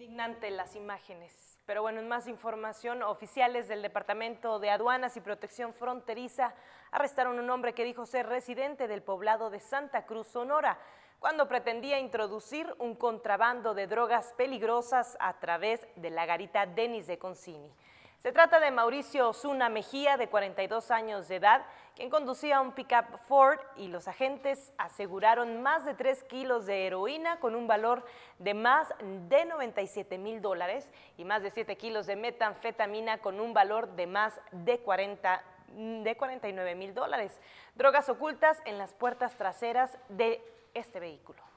Indignante las imágenes. Pero bueno, en más información, oficiales del Departamento de Aduanas y Protección Fronteriza arrestaron a un hombre que dijo ser residente del poblado de Santa Cruz, Sonora, cuando pretendía introducir un contrabando de drogas peligrosas a través de la garita Denis de Concini. Se trata de Mauricio Osuna Mejía, de 42 años de edad, quien conducía un pickup Ford y los agentes aseguraron más de 3 kilos de heroína con un valor de más de 97 mil dólares y más de 7 kilos de metanfetamina con un valor de más de de 49 mil dólares, drogas ocultas en las puertas traseras de este vehículo.